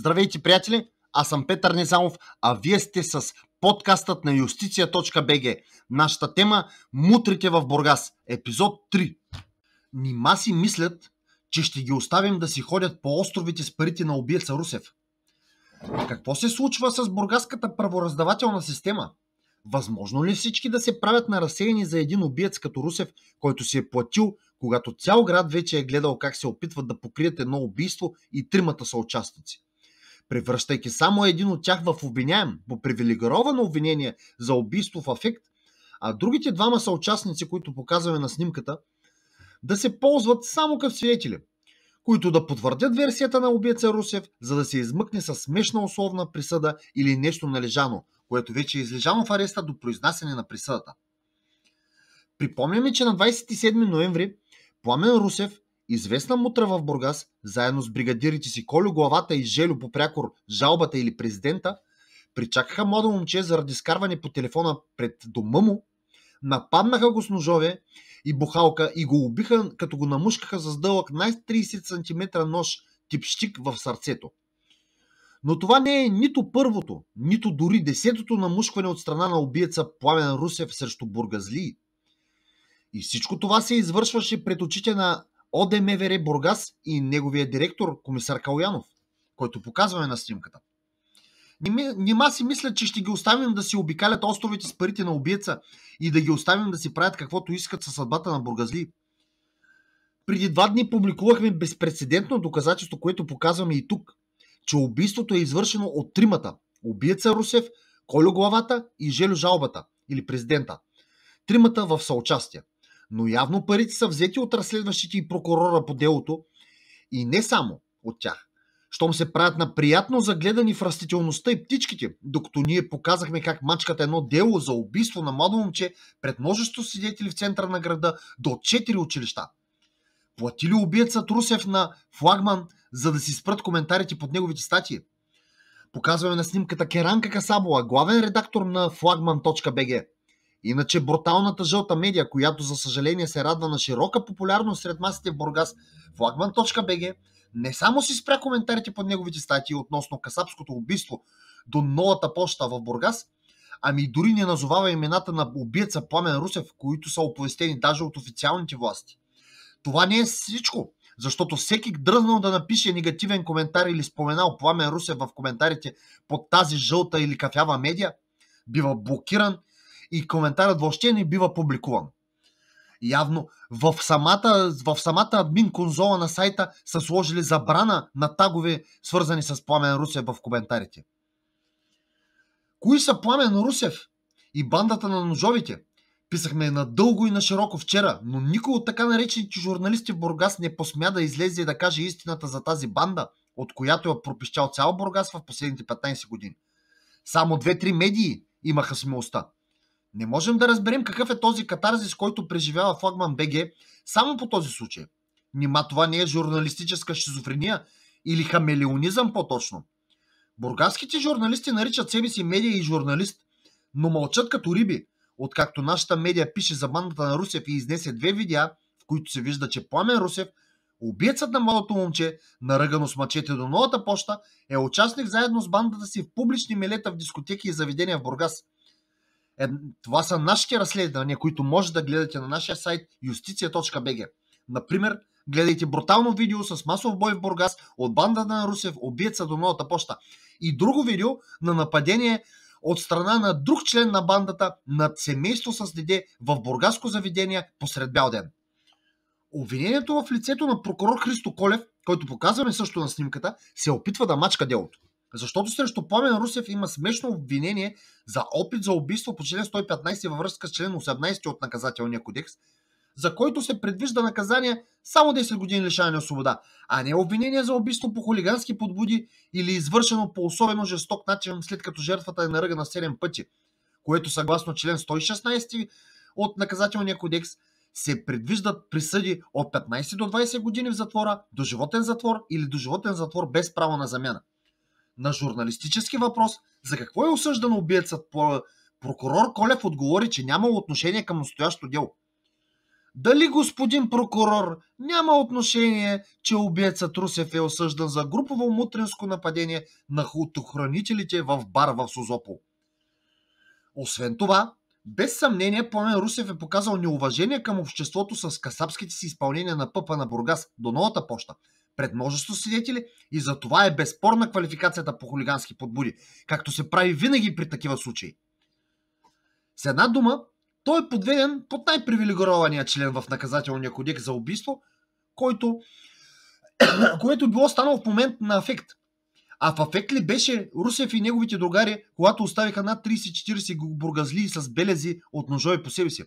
Здравейте, приятели! Аз съм Петър Незамов, а вие сте с подкастът на justicia.bg. Нашата тема – Мутрите в Бургас, епизод 3. Нима си мислят, че ще ги оставим да си ходят по островите с парите на убиеца Русев. Какво се случва с бургаската правораздавателна система? Възможно ли всички да се правят на разсеяни за един убиец като Русев, който си е платил, когато цял град вече е гледал как се опитват да покрият едно убийство и тримата са участници? превръщайки само един от тях в обвиняем по привилегировано обвинение за убийство в афект, а другите двама са участници, които показваме на снимката, да се ползват само като свидетели, които да потвърдят версията на убийца Русев, за да се измъкне с смешна условна присъда или нещо належано, което вече е излежано в ареста до произнасяне на присъдата. Припомняме, че на 27 ноември Пламен Русев известна мутра в Бургас, заедно с бригадирите си Колю Главата и Желю Попрякор, Жалбата или Президента, причакаха младо момче заради скарване по телефона пред дома му, нападнаха го с ножове и бухалка и го убиха, като го намушкаха с дълъг най 30 см нож тип щик в сърцето. Но това не е нито първото, нито дори десетото намушкване от страна на убиеца Пламен Русев срещу бургазлии. И всичко това се извършваше пред очите на ОДМВР Бургас и неговия директор, комисар Калянов, който показваме на снимката. Нима си мислят, че ще ги оставим да си обикалят островите с парите на убиеца и да ги оставим да си правят каквото искат със съдбата на бургазли. Преди два дни публикувахме безпредседентно доказателство, което показваме и тук, че убийството е извършено от тримата – убиеца Русев, Колю Главата и Желю Жалбата или президента. Тримата в съучастие. Но явно парите са взети от разследващите и прокурора по делото и не само от тях. Щом се правят на приятно загледани в растителността и птичките, докато ние показахме как мачката едно дело за убийство на младо момче пред множество свидетели в центъра на града до 4 училища. Платили убиецът Трусев на флагман, за да си спрат коментарите под неговите статии? Показваме на снимката Керанка Касабова, главен редактор на flagman.bg. Иначе бруталната жълта медия, която за съжаление се радва на широка популярност сред масите в Бургас, флагман.бг не само си спря коментарите под неговите статии относно касапското убийство до новата почта в Бургас, ами дори не назовава имената на убиеца Пламен Русев, които са оповестени даже от официалните власти. Това не е всичко, защото всеки дръзнал да напише негативен коментар или споменал Пламен Русев в коментарите под тази жълта или кафява медия, бива блокиран – и коментарът въобще не бива публикуван. Явно в самата, в самата админ конзола на сайта са сложили забрана на тагове, свързани с Пламен Русев в коментарите. Кои са Пламен Русев и бандата на ножовите? Писахме надълго и на широко вчера, но никой от така наречените журналисти в Бургас не посмя да излезе и да каже истината за тази банда, от която е пропищал цял Бургас в последните 15 години. Само две-три медии имаха смелостта. Не можем да разберем какъв е този катарзис, който преживява Флагман БГ само по този случай. Нима това не е журналистическа шизофрения или хамелеонизъм по-точно. Бургаските журналисти наричат себе си медия и журналист, но мълчат като риби, откакто нашата медия пише за бандата на Русев и изнесе две видеа, в които се вижда, че Пламен Русев, убиецът на младото момче, наръгано с мачете до новата поща, е участник заедно с бандата си в публични милета в дискотеки и заведения в Бургас – е, това са нашите разследвания, които може да гледате на нашия сайт justicia.bg. Например, гледайте брутално видео с масов бой в Бургас от банда на Русев, убиеца до новата поща. И друго видео на нападение от страна на друг член на бандата над семейство с деде в бургаско заведение посред бял ден. Обвинението в лицето на прокурор Христо Колев, който показваме също на снимката, се опитва да мачка делото. Защото срещу Пламен Русев има смешно обвинение за опит за убийство по член 115 във връзка с член 18 от наказателния кодекс, за който се предвижда наказание само 10 години лишаване от свобода, а не обвинение за убийство по хулигански подбуди или извършено по особено жесток начин след като жертвата е наръгана 7 пъти, което съгласно член 116 от наказателния кодекс се предвиждат присъди от 15 до 20 години в затвора, до животен затвор или до животен затвор без право на замяна на журналистически въпрос за какво е осъждан убиецът, прокурор Колев отговори, че няма отношение към настоящо дело. Дали господин прокурор няма отношение, че убиецът Русев е осъждан за групово мутринско нападение на хутохранителите в бар в Сузопол? Освен това, без съмнение Пламен Русев е показал неуважение към обществото с касапските си изпълнения на пъпа на Бургас до новата поща, пред множество свидетели и за това е безспорна квалификацията по хулигански подбуди, както се прави винаги при такива случаи. С една дума, той е подведен под най-привилегирования член в наказателния кодекс за убийство, който, което било станало в момент на афект. А в афект ли беше Русев и неговите другари, когато оставиха над 30-40 бургазли с белези от ножове по себе си?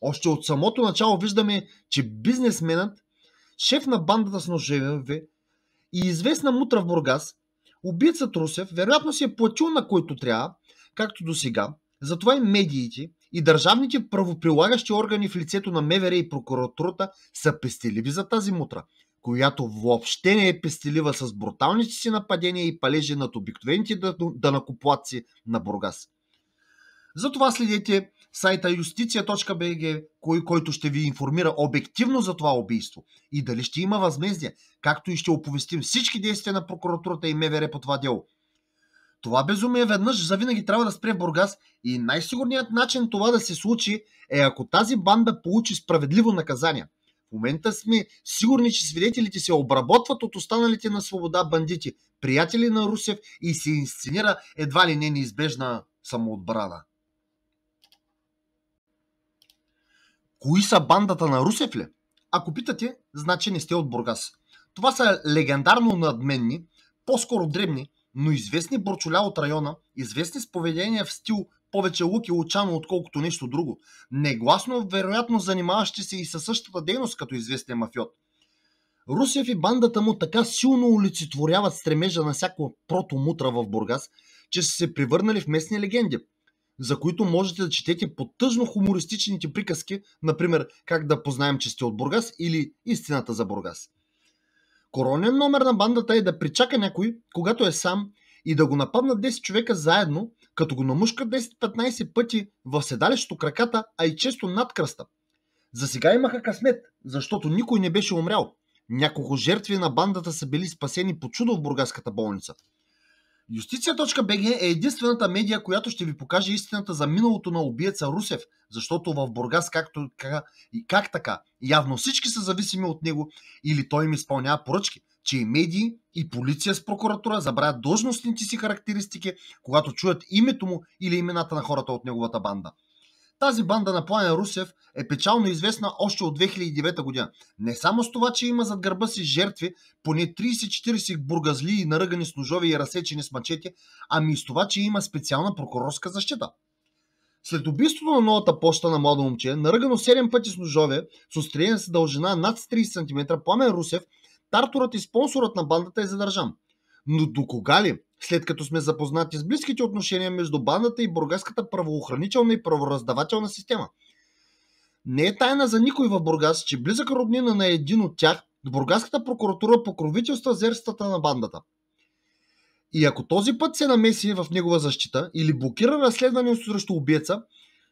Още от самото начало виждаме, че бизнесменът шеф на бандата с ножеве и известна мутра в Бургас, убийца Трусев, вероятно си е платил на който трябва, както до сега, затова и медиите и държавните правоприлагащи органи в лицето на МВР и прокуратурата са пестеливи за тази мутра, която въобще не е пестелива с бруталните си нападения и палежи над обикновените данакоплаци на Бургас. Затова следете сайта justicia.bg, кой, който ще ви информира обективно за това убийство и дали ще има възмездие, както и ще оповестим всички действия на прокуратурата и МВР по това дело. Това безумие веднъж завинаги трябва да спре Бургас и най-сигурният начин това да се случи е ако тази банда получи справедливо наказание. В момента сме сигурни, че свидетелите се обработват от останалите на свобода бандити, приятели на Русев и се инсценира едва ли не неизбежна самоотбрана. Кои са бандата на Русев ли? Ако питате, значи не сте от Бургас. Това са легендарно надменни, по-скоро дребни, но известни борчоля от района, известни с поведение в стил повече луки лучано, отколкото нещо друго. Негласно, вероятно, занимаващи се и със същата дейност като известен мафиот. Русев и бандата му така силно олицетворяват стремежа на всяко прото мутра в Бургас, че са се превърнали в местни легенди – за които можете да четете по тъжно хумористичните приказки, например как да познаем, че сте от Бургас или истината за Бургас. Коронен номер на бандата е да причака някой, когато е сам и да го нападнат 10 човека заедно, като го намушкат 10-15 пъти в седалището краката, а и често над кръста. За сега имаха късмет, защото никой не беше умрял. Няколко жертви на бандата са били спасени по чудо в бургаската болница – Юстиция.бг е единствената медия, която ще ви покаже истината за миналото на убиеца Русев, защото в Бургас както, как, и как така, явно всички са зависими от него или той им изпълнява поръчки, че и медии, и полиция с прокуратура забравят должностните си характеристики, когато чуят името му или имената на хората от неговата банда – тази банда на Пламен Русев е печално известна още от 2009 година. Не само с това, че има зад гърба си жертви, поне 30-40 бургазли и наръгани с ножови и разсечени с мачети, ами и с това, че има специална прокурорска защита. След убийството на новата почта на младо момче, наръгано 7 пъти с ножове, с устреление с дължина над 30 см, Пламен Русев, тартурът и спонсорът на бандата е задържан. Но до кога ли? След като сме запознати с близките отношения между бандата и бургаската правоохранителна и правораздавателна система. Не е тайна за никой в Бургас, че близък роднина на един от тях, Бургаската прокуратура покровителства зерстата на бандата. И ако този път се намеси в негова защита или блокира разследване срещу убиеца,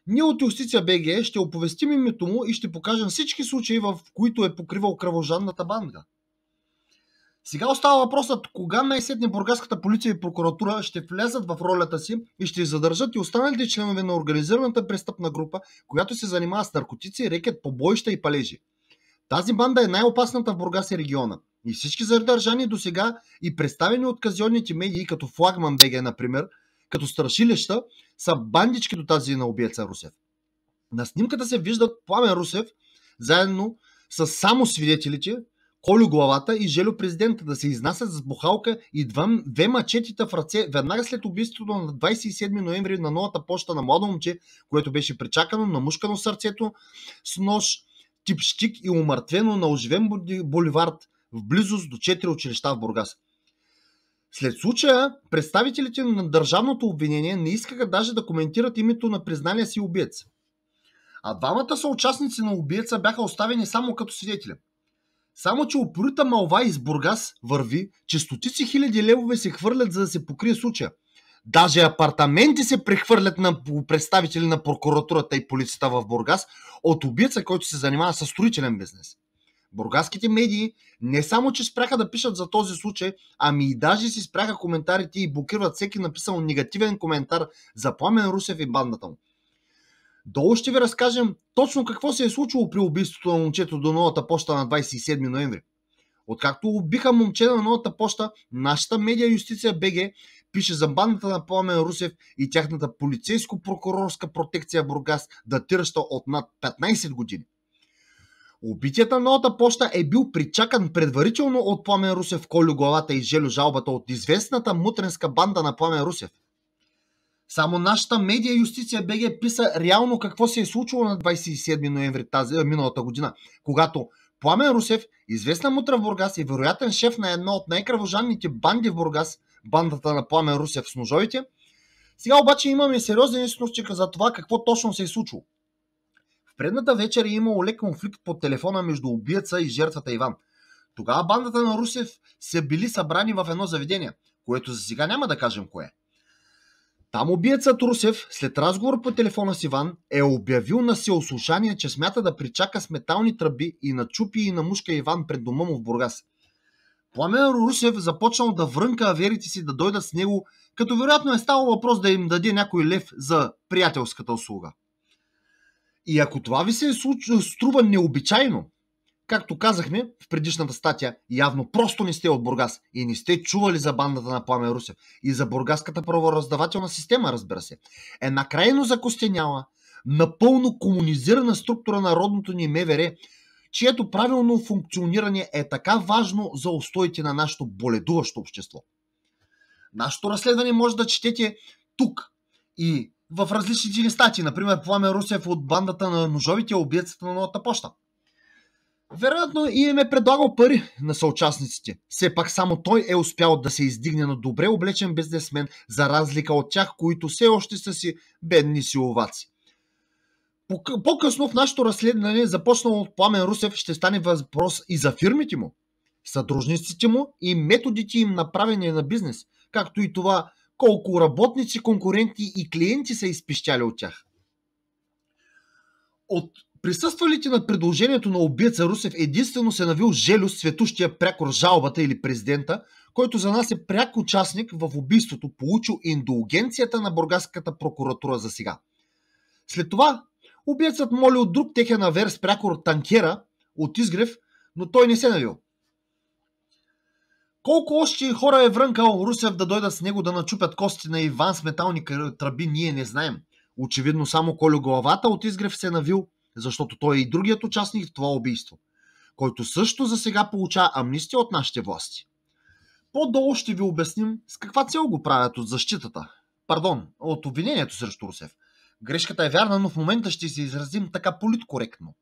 ние от Юстиция БГ е ще оповестим името му и ще покажем всички случаи, в които е покривал кръвожанната банда. Сега остава въпросът, кога най-сетне бургаската полиция и прокуратура ще влязат в ролята си и ще задържат и останалите членове на организираната престъпна група, която се занимава с наркотици, рекет, побоища и палежи. Тази банда е най-опасната в Бургас и региона. И всички задържани до сега и представени от казионните медии, като Флагман БГ, например, като страшилища, са бандички до тази на убиеца Русев. На снимката се виждат Пламен Русев, заедно с само свидетелите, Колю главата и Желю президента да се изнасят с бухалка и два, две мачетите в ръце веднага след убийството на 27 ноември на новата почта на младо момче, което беше причакано, на мушкано сърцето с нож, щик и умъртвено на оживен боливард в близост до 4 училища в Бургас. След случая, представителите на държавното обвинение не искаха даже да коментират името на признания си убиец. А двамата съучастници на убиеца бяха оставени само като свидетели. Само, че опорита малва из Бургас върви, че стотици хиляди левове се хвърлят, за да се покрие случая. Даже апартаменти се прехвърлят на представители на прокуратурата и полицията в Бургас от убийца, който се занимава с строителен бизнес. Бургаските медии не само, че спряха да пишат за този случай, ами и даже си спряха коментарите и блокират всеки написал негативен коментар за Пламен Русев и бандата му. Долу ще ви разкажем точно какво се е случило при убийството на момчето до новата поща на 27 ноември. Откакто убиха момче на новата поща, нашата медиа Юстиция БГ пише за бандата на Пламен Русев и тяхната полицейско-прокурорска протекция Бургас, датираща от над 15 години. Убитият на новата поща е бил причакан предварително от Пламен Русев, Колю Главата и Желю Жалбата от известната мутренска банда на Пламен Русев – само нашата медия Юстиция БГ писа реално какво се е случило на 27 ноември тази, миналата година, когато Пламен Русев, известна мутра в Бургас и вероятен шеф на една от най-кръвожанните банди в Бургас, бандата на Пламен Русев с ножовите. Сега обаче имаме сериозен източник за това какво точно се е случило. В предната вечер е имало лек конфликт по телефона между убиеца и жертвата Иван. Тогава бандата на Русев са били събрани в едно заведение, което за сега няма да кажем кое е. Там убиецът Русев, след разговор по телефона с Иван, е обявил на сеослушание, че смята да причака с метални тръби и на чупи и намушка Иван пред дома му в Бургас. Пламен Русев започнал да врънка аверите си да дойдат с него, като вероятно е ставал въпрос да им даде някой лев за приятелската услуга. И ако това ви се струва необичайно, Както казахме в предишната статия, явно просто не сте от Бургас и не сте чували за бандата на Пламен Русев и за бургаската правораздавателна система, разбира се. е накрайно закостеняла, напълно комунизирана структура на родното ни МВР, чието правилно функциониране е така важно за устоите на нашето боледуващо общество. Нашето разследване може да четете тук и в различните ни стати, например Пламен Русев от бандата на ножовите убиецата на новата почта – вероятно и им е предлагал пари на съучастниците. Все пак само той е успял да се издигне на добре облечен бизнесмен, за разлика от тях, които все още са си бедни силоваци. По-късно в нашето разследване, започнало от Пламен Русев, ще стане въпрос и за фирмите му, съдружниците му и методите им на правене на бизнес, както и това колко работници, конкуренти и клиенти са изпищали от тях. От присъствалите на предложението на убийца Русев единствено се е навил Желю светущия прякор жалбата или президента, който за нас е пряк участник в убийството, получил индулгенцията на Бургаската прокуратура за сега. След това убийцът моли от друг техен авер с прякор танкера от Изгрев, но той не се е навил. Колко още хора е врънкал Русев да дойдат с него да начупят кости на Иван с метални тръби, ние не знаем. Очевидно само Колю главата от Изгрев се е навил защото той е и другият участник в това убийство, който също за сега получава амнистия от нашите власти. По-долу ще ви обясним с каква цел го правят от защитата, пардон, от обвинението срещу Русев. Грешката е вярна, но в момента ще се изразим така политкоректно.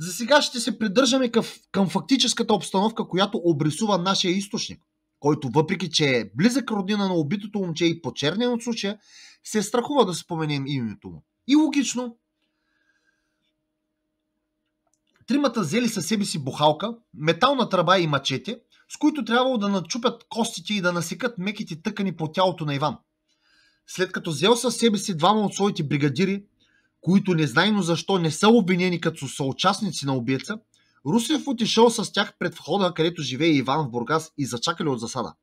За сега ще се придържаме към, към фактическата обстановка, която обрисува нашия източник, който въпреки, че е близък родина на убитото момче и почернен от случая, се страхува да споменем името му. И логично, тримата взели със себе си бухалка, метална тръба и мачете, с които трябвало да начупят костите и да насекат меките тъкани по тялото на Иван. След като взел със себе си двама от своите бригадири, които незнайно защо не са обвинени като съучастници на убиеца, Русев отишъл с тях пред входа, където живее Иван в Бургас и зачакали от засада.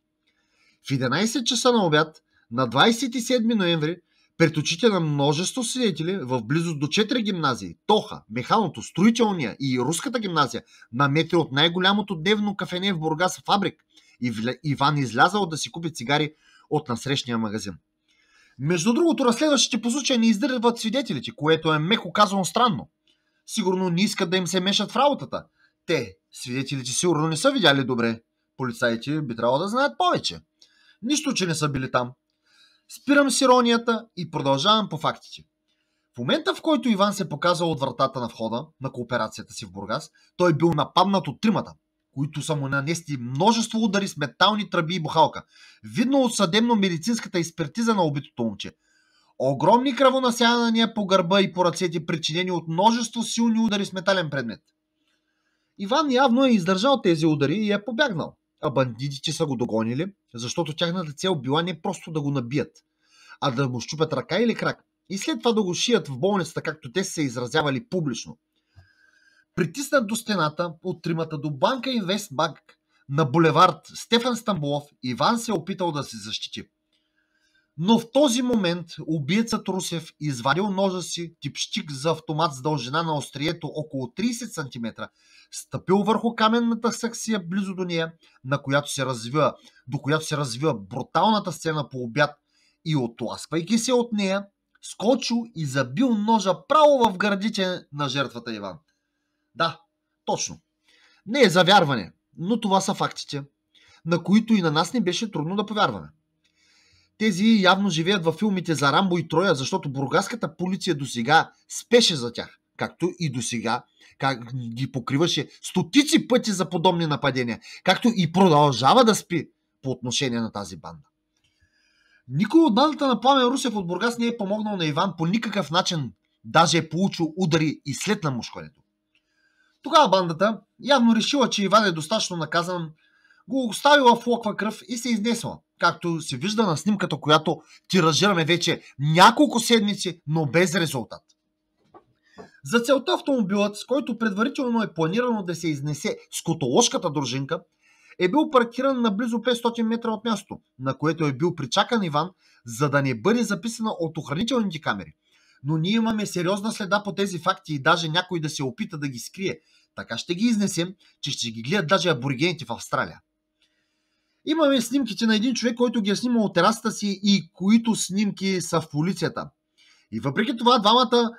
В 11 часа на обяд, на 27 ноември, пред очите на множество свидетели в близост до четири гимназии Тоха, Механото, Строителния и Руската гимназия метри от най-голямото дневно кафене в Бургас фабрик и Иван излязал да си купи цигари от насрещния магазин. Между другото, разследващите по случая не издърват свидетелите, което е меко казано странно. Сигурно не искат да им се мешат в работата. Те, свидетелите, сигурно не са видяли добре. Полицаите би трябвало да знаят повече. Нищо, че не са били там. Спирам с иронията и продължавам по фактите. В момента, в който Иван се показал от вратата на входа на кооперацията си в Бургас, той бил нападнат от тримата, които са му нанести множество удари с метални тръби и бухалка, видно от съдебно-медицинската експертиза на убитото момче. Огромни кръвонасяния по гърба и по ръцете, причинени от множество силни удари с метален предмет. Иван явно е издържал тези удари и е побягнал а бандитите са го догонили, защото тяхната цел била не просто да го набият, а да му щупят ръка или крак и след това да го шият в болницата, както те се изразявали публично. Притиснат до стената от тримата до Банка Инвестбанк на булевард Стефан Стамболов, Иван се е опитал да се защити. Но в този момент убиецът Русев извадил ножа си, типщик за автомат с дължина на острието около 30 см стъпил върху каменната саксия близо до нея, на която се развива, до която се развива бруталната сцена по обяд и отласквайки се от нея, скочил и забил ножа право в гърдите на жертвата Иван. Да, точно. Не е завярване, но това са фактите, на които и на нас не беше трудно да повярваме. Тези явно живеят във филмите за Рамбо и Троя, защото бургаската полиция до сега спеше за тях, както и до сега как ги покриваше стотици пъти за подобни нападения, както и продължава да спи по отношение на тази банда. Никой от бандата на Пламен Русев от Бургас не е помогнал на Иван по никакъв начин, даже е получил удари и след мушкането. Тогава бандата явно решила, че Иван е достатъчно наказан, го оставила в локва кръв и се изнесла, както се вижда на снимката, която тиражираме вече няколко седмици, но без резултат. За целта автомобилът, с който предварително е планирано да се изнесе с котоложката дружинка, е бил паркиран на близо 500 метра от място, на което е бил причакан Иван, за да не бъде записана от охранителните камери. Но ние имаме сериозна следа по тези факти и даже някой да се опита да ги скрие. Така ще ги изнесем, че ще ги гледат даже аборигените в Австралия. Имаме снимките на един човек, който ги е снимал от терасата си и които снимки са в полицията. И въпреки това двамата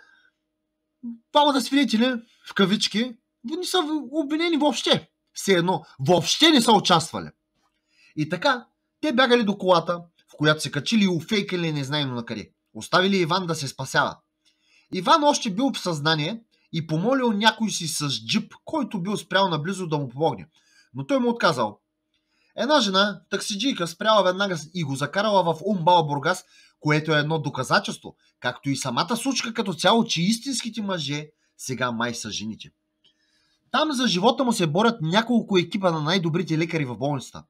двамата свидетели, в кавички, не са обвинени въобще. Все едно, въобще не са участвали. И така, те бягали до колата, в която се качили и уфейкали незнайно на къде. Оставили Иван да се спасява. Иван още бил в съзнание и помолил някой си с джип, който бил спрял наблизо да му помогне. Но той му отказал. Една жена, таксиджийка, спряла веднага и го закарала в Умбал Бургас, което е едно доказателство, както и самата случка като цяло, че истинските мъже сега май са жените. Там за живота му се борят няколко екипа на най-добрите лекари в болницата,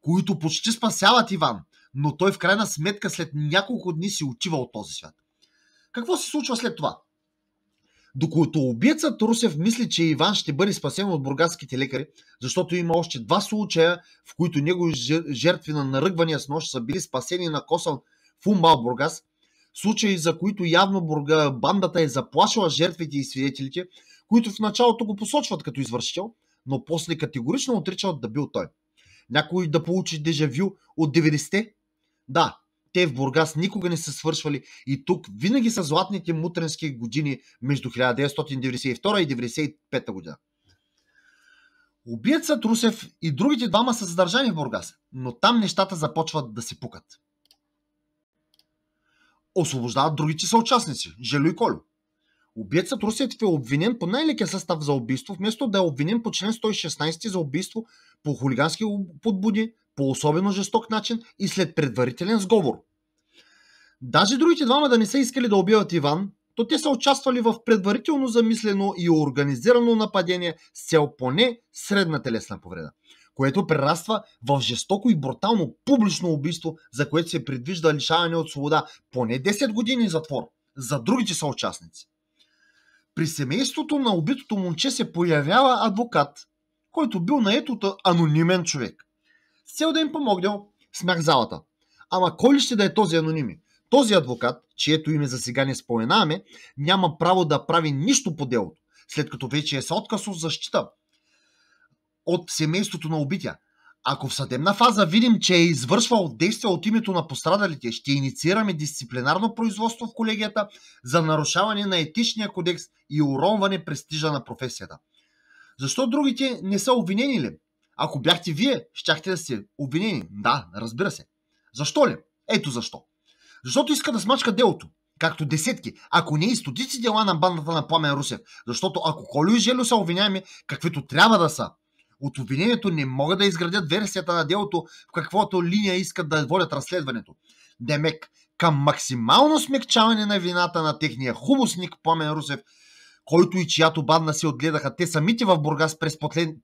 които почти спасяват Иван, но той в крайна сметка след няколко дни си отива от този свят. Какво се случва след това? Докато убиецът Русев мисли, че Иван ще бъде спасен от бургаските лекари, защото има още два случая, в които негови жертви на наръгвания с нощ са били спасени на косъм Фумбал Бургас, случаи за които явно бурга, бандата е заплашила жертвите и свидетелите, които в началото го посочват като извършител, но после категорично отричат да бил той. Някой да получи дежавю от 90-те? Да, те в Бургас никога не са свършвали и тук винаги са златните мутренски години между 1992 и 1995 година. Убиецът Русев Трусев и другите двама са задържани в Бургас, но там нещата започват да се пукат освобождават другите съучастници, Желю и Колю. Убиецът Русетов е обвинен по най-лекия състав за убийство, вместо да е обвинен по член 116 за убийство по хулигански подбуди, по особено жесток начин и след предварителен сговор. Даже другите двама да не са искали да убиват Иван, то те са участвали в предварително замислено и организирано нападение с цел поне средна телесна повреда което прераства в жестоко и брутално публично убийство, за което се предвижда лишаване от свобода поне 10 години затвор за другите съучастници. При семейството на убитото момче се появява адвокат, който бил наето от анонимен човек. С цел да им помогне, смях залата. Ама кой ли ще да е този аноними? Този адвокат, чието име за сега не споменаваме, няма право да прави нищо по делото, след като вече е с отказ от защита, от семейството на убития. Ако в съдебна фаза видим, че е извършвал действия от името на пострадалите, ще инициираме дисциплинарно производство в колегията за нарушаване на етичния кодекс и уронване престижа на професията. Защо другите не са обвинени ли? Ако бяхте вие, щяхте да сте обвинени. Да, разбира се. Защо ли? Ето защо. Защото иска да смачка делото. Както десетки, ако не и стотици дела на бандата на Пламен Русев. Защото ако Колю и Желю са обвиняеми, каквито трябва да са – от обвинението не могат да изградят версията на делото, в каквото линия искат да водят разследването. Демек, към максимално смягчаване на вината на техния хумусник Пламен Русев, който и чиято бадна се отгледаха те самите в Бургас през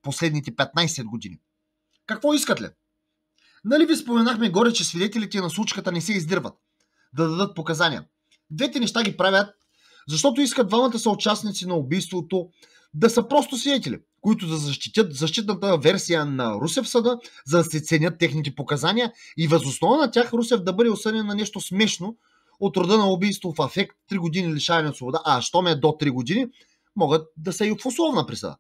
последните 15 години. Какво искат ли? Нали ви споменахме горе, че свидетелите на случката не се издирват да дадат показания. Двете неща ги правят, защото искат двамата съучастници на убийството да са просто свидетели, които да защитят защитната версия на Русев съда, за да се ценят техните показания и възоснова на тях Русев да бъде осъден на нещо смешно от рода на убийство в афект 3 години лишаване от свобода, а щом е до 3 години, могат да са и в условна присъда.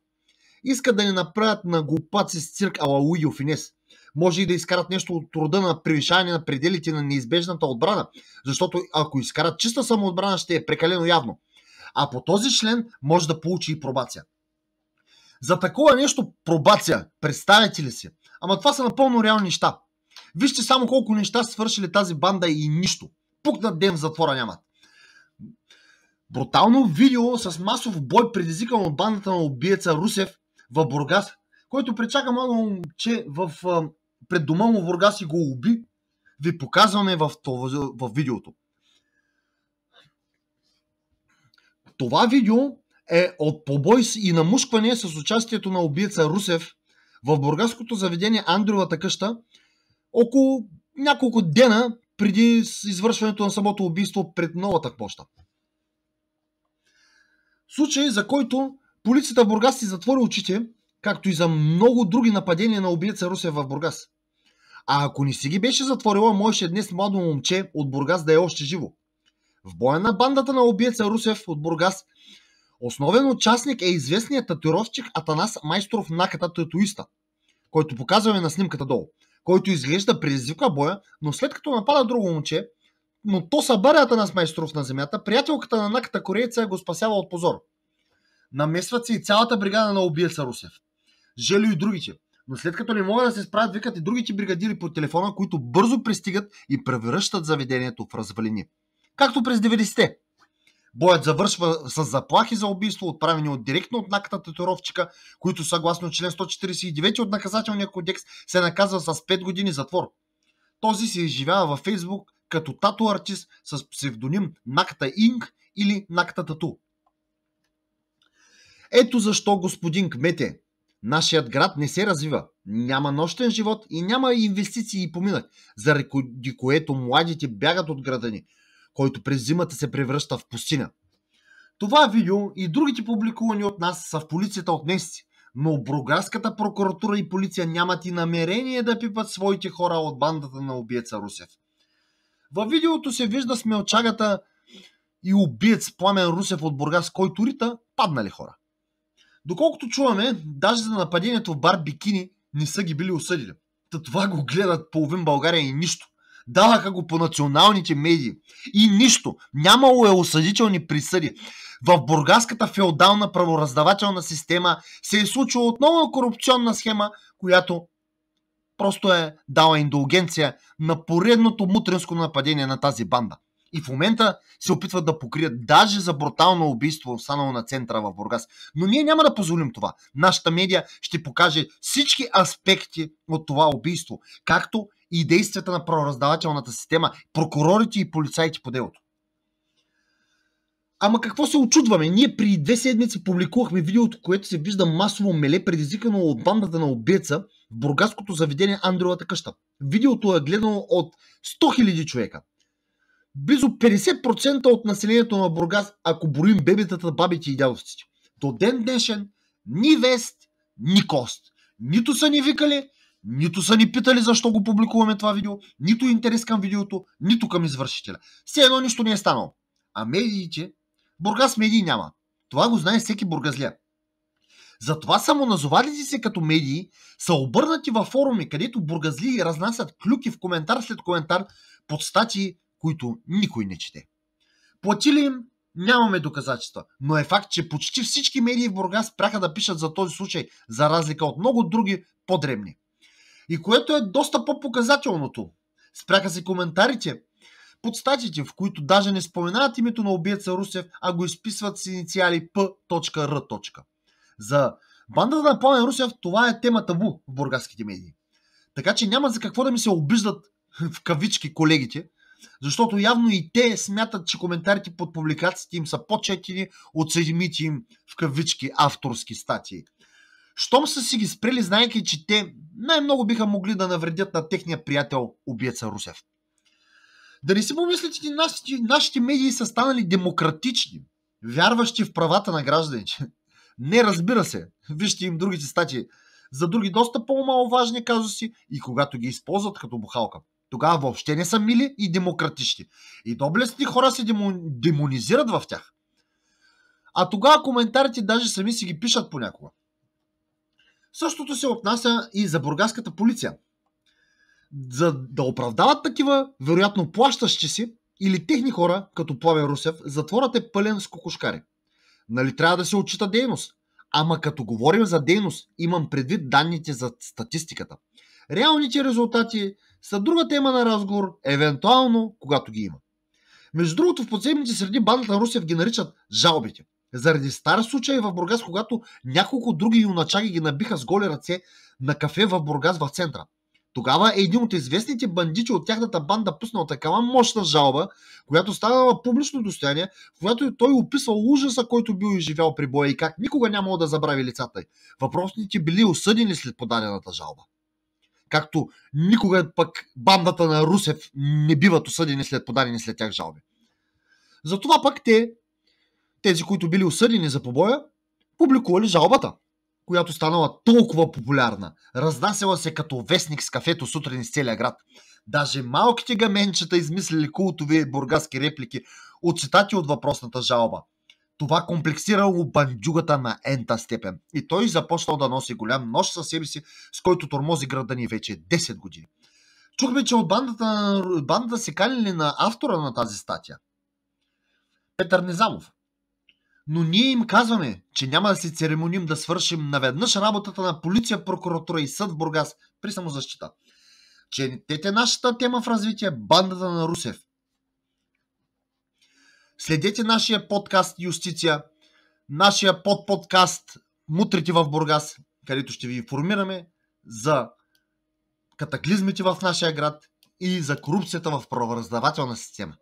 Искат да ни направят на глупаци с цирк и офинес може и да изкарат нещо от рода на превишаване на пределите на неизбежната отбрана, защото ако изкарат чиста самоотбрана, ще е прекалено явно а по този член може да получи и пробация. За такова е нещо пробация, Представете ли си? Ама това са напълно реални неща. Вижте само колко неща са свършили тази банда и нищо. Пукнат ден в затвора нямат. Брутално видео с масов бой предизвикано от бандата на убиеца Русев в Бургас, който причака малко момче в, пред дома му в Бургас и го уби, ви показваме в, това, в видеото. Това видео е от побой и намушкване с участието на убийца Русев в бургаското заведение Андровата къща около няколко дена преди извършването на самото убийство пред новата площа. Случай, за който полицията в Бургас си затвори очите, както и за много други нападения на убийца Русев в Бургас. А ако не си ги беше затворила, можеше днес младо момче от Бургас да е още живо. В боя на бандата на убиеца Русев от Бургас основен участник е известният татуировчик Атанас Майсторов Наката татуиста, който показваме на снимката долу, който изглежда предизвика боя, но след като напада друго момче, но то събаря Атанас Майсторов на земята, приятелката на Наката корейца го спасява от позор. Намесват се и цялата бригада на убиеца Русев. Желю и другите. Но след като не могат да се справят, викат и другите бригадири по телефона, които бързо пристигат и превръщат заведението в развалини както през 90-те. Боят завършва с заплахи за убийство, отправени от директно от НАК на татуировчика, които съгласно член 149 от наказателния кодекс се наказва с 5 години затвор. Този се изживява във Фейсбук като тату артист с псевдоним Накта Инг или Накта Тату. Ето защо, господин кмете, нашият град не се развива. Няма нощен живот и няма инвестиции и поминък, заради което младите бягат от града ни – който през зимата се превръща в пустиня. Това видео и другите публикувани от нас са в полицията от месеци, но Бругарската прокуратура и полиция нямат и намерение да пипат своите хора от бандата на убиеца Русев. Във видеото се вижда смелчагата и убиец Пламен Русев от Бургас, който рита паднали хора. Доколкото чуваме, даже за нападението в бар Бикини не са ги били осъдили. Та това го гледат половин България и нищо. Даваха го по националните медии. И нищо. Нямало е осъдителни присъди. В бургаската феодална правораздавателна система се е случила отново корупционна схема, която просто е дала индулгенция на поредното мутренско нападение на тази банда. И в момента се опитват да покрият даже за брутално убийство, станало на центъра в Бургас. Но ние няма да позволим това. Нашата медия ще покаже всички аспекти от това убийство, както и действията на правораздавателната система, прокурорите и полицаите по делото. Ама какво се очудваме? Ние при две седмици публикувахме видеото, което се вижда масово меле, предизвикано от бандата на обеца в бургаското заведение Андреовата къща. Видеото е гледано от 100 000 човека. Близо 50% от населението на Бургас, ако броим бебетата, бабите и дядовците. До ден днешен ни вест, ни кост. Нито са ни викали, нито са ни питали защо го публикуваме това видео, нито е интерес към видеото, нито към извършителя. Все едно нищо не е станало. А медиите? Бургас медии няма. Това го знае всеки бургазля. Затова самоназовалите се като медии са обърнати във форуми, където бургазли разнасят клюки в коментар след коментар под статии, които никой не чете. Платили им нямаме доказателства, но е факт, че почти всички медии в Бургас пряха да пишат за този случай, за разлика от много други по-дребни и което е доста по-показателното. Спряха се коментарите под статите, в които даже не споменават името на убиеца Русев, а го изписват с инициали П.Р. За бандата на Пламен Русев това е темата му в бургаските медии. Така че няма за какво да ми се обиждат в кавички колегите, защото явно и те смятат, че коментарите под публикациите им са по-четени от седмите им в кавички авторски статии. Щом са си ги спрели, знайки, че те най-много биха могли да навредят на техния приятел убиеца Русев. Да не си помислите, че нашите, нашите медии са станали демократични, вярващи в правата на гражданите. Не, разбира се. Вижте им другите стати, За други доста по-маловажни казуси и когато ги използват като бухалка. Тогава въобще не са мили и демократични. И доблестни хора се демонизират в тях. А тогава коментарите даже сами си ги пишат понякога. Същото се отнася и за бургаската полиция. За да оправдават такива, вероятно плащащи си или техни хора, като Плавен Русев, затворът е пълен с кокошкари. Нали трябва да се отчита дейност? Ама като говорим за дейност, имам предвид данните за статистиката. Реалните резултати са друга тема на разговор, евентуално, когато ги има. Между другото, в подземните среди бандата Русев ги наричат жалбите. Заради стар случай в Бургас, когато няколко други юначаги ги набиха с голи ръце на кафе в Бургас в центъра. Тогава един от известните бандичи от тяхната банда пуснал такава мощна жалба, която ставала публично достояние, в която той описвал ужаса, който бил изживял при боя и как никога нямало да забрави лицата й. Въпросните били осъдени след подадената жалба. Както никога пък бандата на Русев не биват осъдени след подадени след тях жалби. Затова пък те тези, които били осъдени за побоя, публикували жалбата, която станала толкова популярна. Разнасяла се като вестник с кафето сутрин с целия град. Даже малките гаменчета измислили култови бургаски реплики, от цитати от въпросната жалба. Това комплексирало бандюгата на ента степен. И той започнал да носи голям нож със себе си, с който тормози града ни вече 10 години. Чухме, че от бандата, бандата се канили на автора на тази статия. Петър Незамов но ние им казваме, че няма да се церемоним да свършим наведнъж работата на полиция, прокуратура и съд в Бургас при самозащита. Че те е нашата тема в развитие бандата на Русев. Следете нашия подкаст Юстиция, нашия подподкаст Мутрите в Бургас, където ще ви информираме за катаклизмите в нашия град и за корупцията в правораздавателна система.